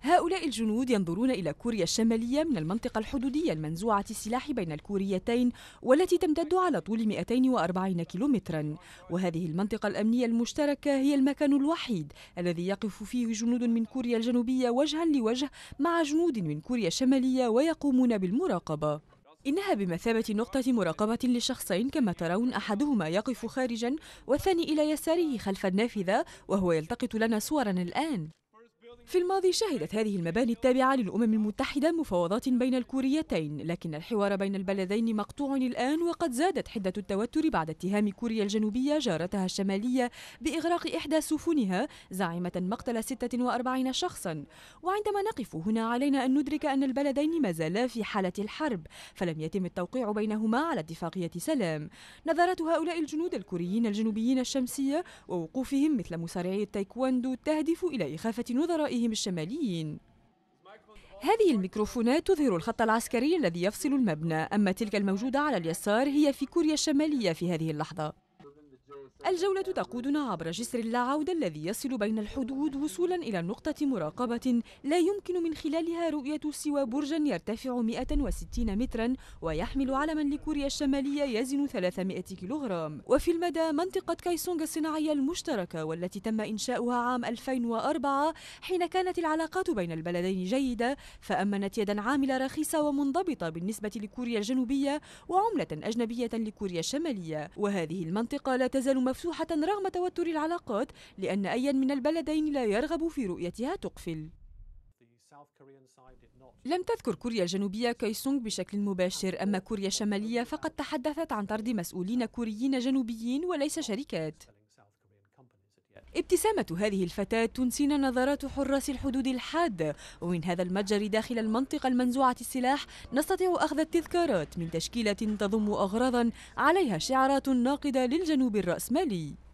هؤلاء الجنود ينظرون إلى كوريا الشمالية من المنطقة الحدودية المنزوعة السلاح بين الكوريتين والتي تمتد على طول 240 كيلومترا وهذه المنطقة الأمنية المشتركة هي المكان الوحيد الذي يقف فيه جنود من كوريا الجنوبية وجها لوجه مع جنود من كوريا الشمالية ويقومون بالمراقبة إنها بمثابة نقطة مراقبة لشخصين كما ترون أحدهما يقف خارجا والثاني إلى يساره خلف النافذة وهو يلتقط لنا صورا الآن في الماضي شهدت هذه المباني التابعة للأمم المتحدة مفاوضات بين الكوريتين لكن الحوار بين البلدين مقطوع الآن وقد زادت حدة التوتر بعد اتهام كوريا الجنوبية جارتها الشمالية بإغراق إحدى سفنها زعيمة مقتل 46 شخصا وعندما نقف هنا علينا أن ندرك أن البلدين ما زالا في حالة الحرب فلم يتم التوقيع بينهما على اتفاقية سلام نظرات هؤلاء الجنود الكوريين الجنوبيين الشمسية ووقوفهم مثل مصارعي التايكواندو تهدف إلى إخافة نظرائهم أعدائهم الشماليين هذه الميكروفونات تظهر الخط العسكري الذي يفصل المبنى أما تلك الموجودة على اليسار هي في كوريا الشمالية في هذه اللحظة الجولة تقودنا عبر جسر اللاعود الذي يصل بين الحدود وصولا إلى نقطة مراقبة لا يمكن من خلالها رؤية سوى برج يرتفع 160 مترا ويحمل علما لكوريا الشمالية يزن 300 كيلوغرام وفي المدى منطقة كايسونغ الصناعية المشتركة والتي تم إنشاؤها عام 2004 حين كانت العلاقات بين البلدين جيدة فأمنت يدا عاملة رخيصة ومنضبطة بالنسبة لكوريا الجنوبية وعملة أجنبية لكوريا الشمالية وهذه المنطقة لا تزال مفتوحة رغم توتر العلاقات لأن أي من البلدين لا يرغب في رؤيتها تقفل لم تذكر كوريا الجنوبية كيسونغ بشكل مباشر أما كوريا الشمالية فقد تحدثت عن طرد مسؤولين كوريين جنوبيين وليس شركات ابتسامة هذه الفتاة تنسينا نظرات حراس الحدود الحادة ومن هذا المتجر داخل المنطقة المنزوعة السلاح نستطيع أخذ التذكارات من تشكيلة تضم أغراضا عليها شعارات ناقدة للجنوب الرأسمالي